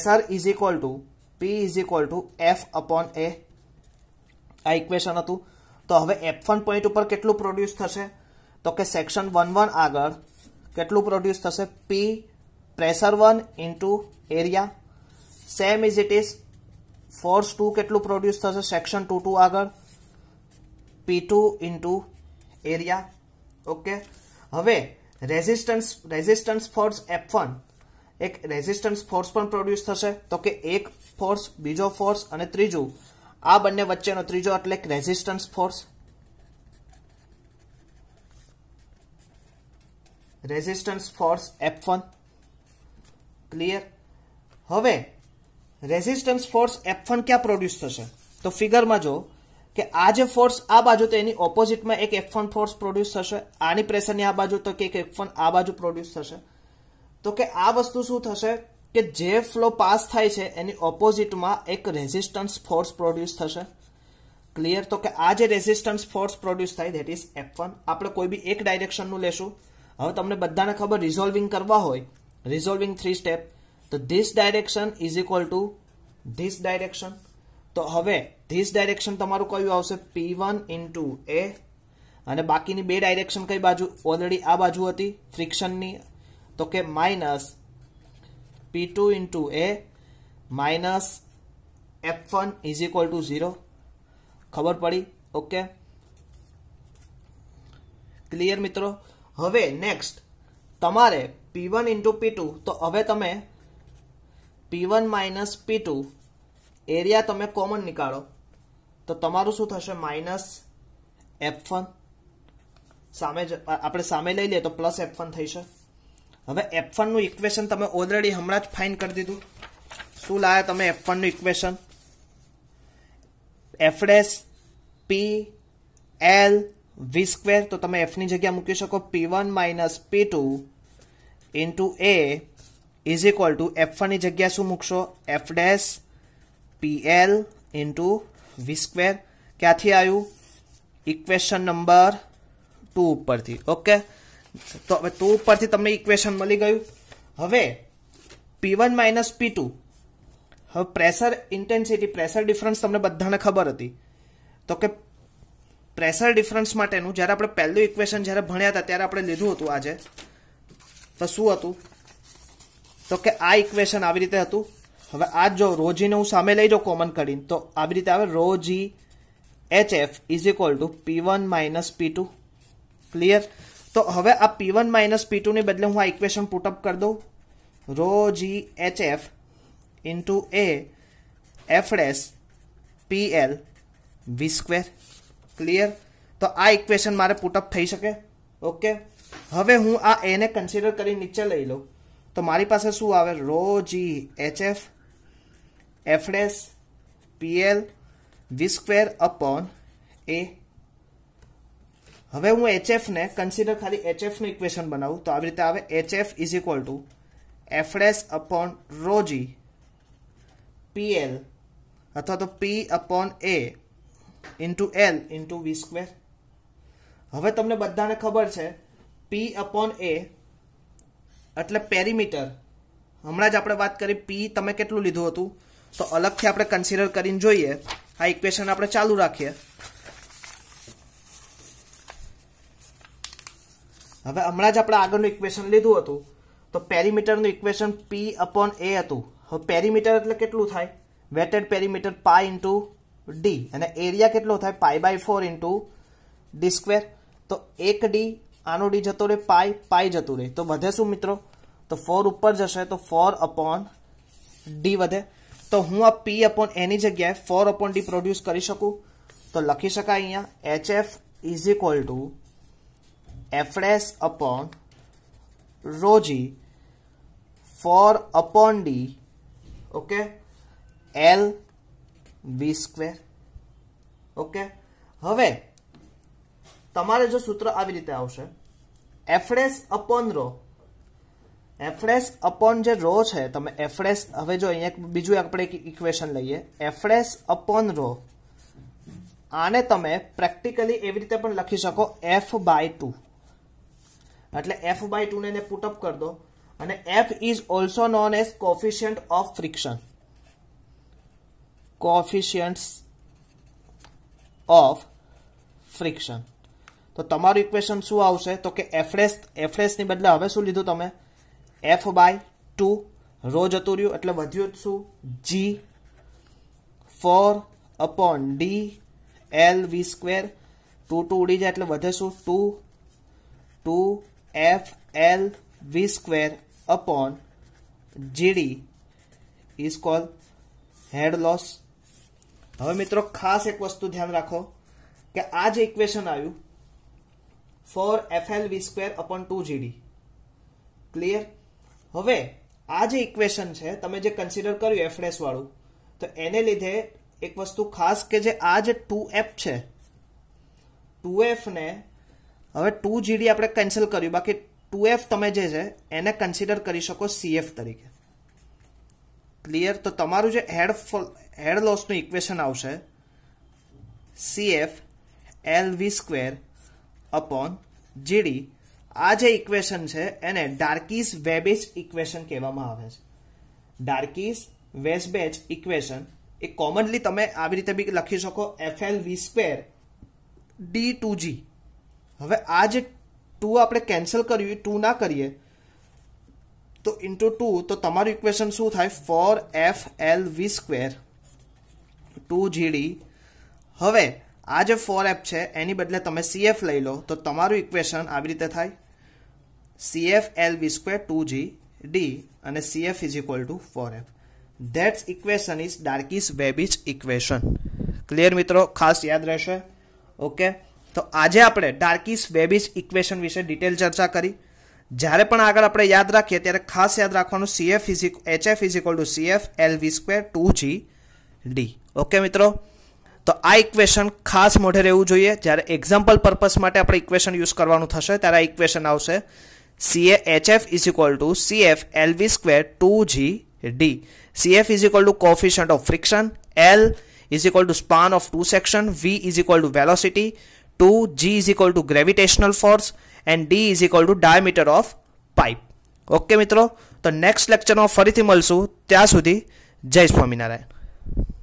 SR is equal to P is equal to F upon A આ equation હતું તો હવે એફ વન પોઈન્ટ ઉપર કેટલું પ્રોડ્યુસ થશે તો કે સેક્શન વન વન આગળ કેટલું પ્રોડ્યુસ થશે P pressure one into area same is it is force two કેટલું પ્રોડ્યુસ થશે સેક્શન ટુ ટુ આગળ P two into area okay હવે resistance resistance force F one એક રેઝિસ્ટન્સ ફોર્સ પણ produce થશે તો કે એક ફોર્સ બીજો ફોર્સ અને ત્રીજું આ બંને વચ્ચેનો ત્રીજો એટલે એક resistance force resistance force F one clear હવે રેઝિસ્ટન્સ ફોર્સ એફ વન ક્યાં પ્રોડ્યુસ થશે તો ફિગરમાં જો કે આ જે ફોર્સ આ બાજુ તો એની ઓપોઝિટમાં એક એફ વન ફોર્સ પ્રોડ્યુસ થશે આની પ્રેશરની આ બાજુ તો કે એક એફ વન આ બાજુ પ્રોડ્યુસ થશે તો કે આ વસ્તુ શું થશે કે જે ફ્લો પાસ થાય છે એની ઓપોઝિટમાં એક રેઝિસ્ટન્સ ફોર્સ પ્રોડ્યુસ થશે ક્લિયર તો કે આ જે રેઝિસ્ટન્સ ફોર્સ પ્રોડ્યુસ થાય ધેટ ઇઝ એફ આપણે કોઈ બી એક ડાયરેક્શનનું લેશું હવે તમને બધાને ખબર રિઝોલ્વિંગ કરવા હોય રિઝોલ્વિંગ થ્રી સ્ટેપ તો this direction is equal to this direction તો હવે ધીસ ડાયરેક્શન તમારું કયું આવશે P one into A અને બાકીની બે ડાયરેક્શન કઈ બાજુ ઓલરેડી આ બાજુ હતી ફ્રિક્શનની તો કે minus P two into A minus F one is equal to zero ખબર પડી ઓકે ક્લિયર મિત્રો હવે નેક્સ્ટ તમારે P one into P two તો હવે તમે P one minus P two area તમે કોમન નીકાળો તો તમારું શું થશે માઇનસ એફ વન સામે આપણે સામે લઈ લઈએ તો પ્લસ એફ વન થઈ શકે હવે એફ વનનું ઇક્વેશન તમે ઓલરેડી હમણાં જ ફાઇન કરી દીધું શું લાયા તમે એફ વનનું equation F dash P L V square તો તમે એફની જગ્યા મૂકી શકો P one minus P two into A is equal to F વનની જગ્યા શું મૂકશો F dash P L into V square ક્યાંથી આવ્યું ઇક્વેશન નંબર ટુ ઉપરથી ઓકે તો હવે ટુ ઉપરથી તમને ઇક્વેશન મળી ગયું હવે P one minus P two હવે પ્રેશર ઇન્ટેન્સિટી પ્રેશર ડિફરન્સ તમને બધાને ખબર હતી તો કે પ્રેશર ડિફરન્સ માટેનું જ્યારે આપણે પહેલું ઇક્વેશન જ્યારે ભણ્યા હતા ત્યારે આપણે લીધું હતું આજે તો શું હતું તો કે આ ઇક્વેશન આવી રીતે હતું હવે આ જો રોજીને હું સામે લઈ જાઉં કોમન કરીને તો આવી રીતે આવે rho g H F is equal to P one minus P two clear તો હવે આ પી વન માઇનસ પી ટુને બદલે હું આ ઇક્વેશન પુટઅપ કરી દઉં rho G H F into A F dash P L V square clear તો આ ઇક્વેશન મારે પુટઅપ થઈ શકે ઓકે હવે હું આ એને કન્સિડર કરી નીચે લઈ લઉં તો મારી પાસે શું આવે rho G H F F dash P L V square upon A હવે હું એચએફને કન્સિડર ખાલી એચએફનું ઇક્વેશન બનાવું તો આવી રીતે આવે HF is equal to F dash upon rho g PL અથવા તો P upon A into L into V square હવે તમને બધાને ખબર છે પી અપોન એ એટલે પેરીમીટર હમણાં જ આપણે વાત કરી પી તમે કેટલું લીધું હતું તો અલગથી આપણે કન્સિડર કરીને જોઈએ આ ઇક્વેશન આપણે ચાલુ રાખીએ હવે હમણાં જ આપણે આગળનું ઇક્વેશન લીધું હતું તો પેરીમીટરનું ઇક્વેશન પી અપોન એ હતું હવે પેરીમીટર એટલે કેટલું થાય wetted perimeter pi into D અને એરિયા કેટલો થાય pi by four into D square તો એક ડી આનો ડી જતો રહે પાય પાય જતું રહે તો વધે શું મિત્રો તો ફોર ઉપર જશે તો ફોર અપોન ડી વધે તો હું આ પી અપોન એની જગ્યાએ ફોર અપોન ડી પ્રોડ્યુસ કરી શકું તો લખી શકાય અહીંયા H F is equal to f dash upon rho g for upon d okay l b okay હવે તમારે જો સૂત્ર આવી રીતે આવશે F dash upon rho F dash upon જે રો છે તમે એફડેસ હવે જો અહીંયા બીજું આપણે એક ઇક્વેશન લઈએ એફડેસ અપોન રો આને તમે પ્રેક્ટિકલી એવી રીતે પણ લખી શકો એફ બાય ટુ એટલે એફ બાય ટુ ને પુટઅપ કરી દો અને F is also known as coefficient of friction coefficient of friction તો તમારું ઇક્વેશન શું આવશે તો કે એફરેસ એફરેસની બદલે હવે શું લીધું તમે એફ બાય ટુ રો જતું રહ્યું એટલે વધ્યું શું G four upon D L V square two two ઉડી જાય એટલે વધે શું two two F L V square upon GD is call head loss હવે મિત્રો ખાસ એક વસ્તુ ધ્યાન રાખો કે આ જે ઇક્વેશન આવ્યું four F L V square upon two GD clear હવે આ જે ઇક્વેશન છે તમે જે કન્સિડર કર્યું એફડેસ વાળું તો એને લીધે એક વસ્તુ ખાસ કે જે આ જે ટુ એફ છે ટુ એફને હવે ટુ જીડી આપણે કેન્સલ કર્યું બાકી ટુ એફ તમે જે છે એને કન્સિડર કરી શકો સીએફ તરીકે ક્લિયર તો તમારું જે હેડ હેડ લોસનું ઇક્વેશન આવશે CF L V square upon GD આ જે ઇક્વેશન છે એને ડાર્કીસ વેબેચ ઇક્વેશન કહેવામાં આવે છે ડાર્કીસ વેસબેચ ઇક્વેશન એ કોમનલી તમે આવી રીતે બી લખી શકો F L V square D two G હવે આ જે ટુ આપણે કેન્સલ કર્યું ટુ ના કરીએ તો ઇન્ટુ ટુ તો તમારું ઇક્વેશન શું થાય four F L V square two GD હવે આ જે ફોર એફ છે એની બદલે તમે સીએફ લઈ લો તો તમારું ઇક્વેશન આવી રીતે થાય CF L V square two G D અને CF is equal to four F that's equation is Darcy's Weisbach equation clear મિત્રો ખાસ યાદ રહેશે ઓકે તો આજે આપણે ડાર્કિસ વેબિસ ઇક્વેશન વિશે ડિટેલ ચર્ચા કરી જ્યારે પણ આગળ આપણે યાદ રાખીએ ત્યારે ખાસ યાદ રાખવાનું સીએફ ઇઝિક HF is equal to CF L V square two G D okay મિત્રો તો આ ઇક્વેશન ખાસ મોઢે રહેવું જોઈએ જ્યારે એક્ઝામ્પલ પર્પસ માટે આપણે ઇક્વેશન યુઝ કરવાનું થશે ત્યારે આ ઇક્વેશન આવશે CA HF is equal to CF L V square two G D CF is equal to coefficient of friction L is equal to span of to section V is equal to velocity to G is equal to gravitational force and D is equal to diameter of pipe. Okay મિત્રો તો next લેક્ચરમાં ફરીથી મળશું ત્યાં સુધી જય સ્વામિનારાયણ